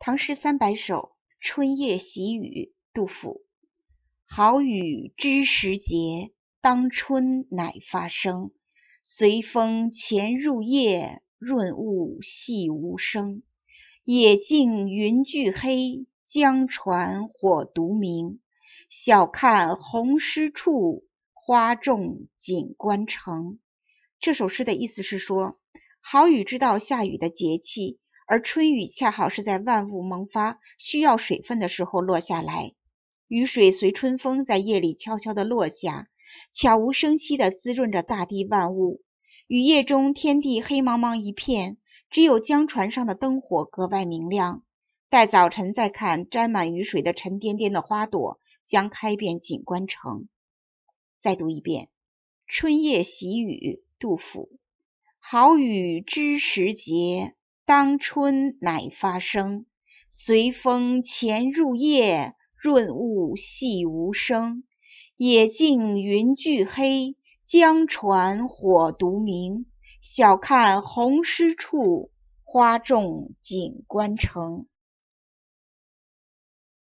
《唐诗三百首》春夜喜雨，杜甫。好雨知时节，当春乃发生。随风潜入夜，润物细无声。野径云俱黑，江船火独明。晓看红湿处，花重锦官城。这首诗的意思是说，好雨知道下雨的节气。而春雨恰好是在万物萌发、需要水分的时候落下来。雨水随春风在夜里悄悄地落下，悄无声息地滋润着大地万物。雨夜中，天地黑茫茫一片，只有江船上的灯火格外明亮。待早晨再看，沾满雨水的沉甸甸的花朵，将开遍锦官城。再读一遍《春夜喜雨》，杜甫：好雨知时节。当春乃发生，随风潜入夜，润物细无声。野径云俱黑，江船火独明。晓看红湿处，花重锦官城。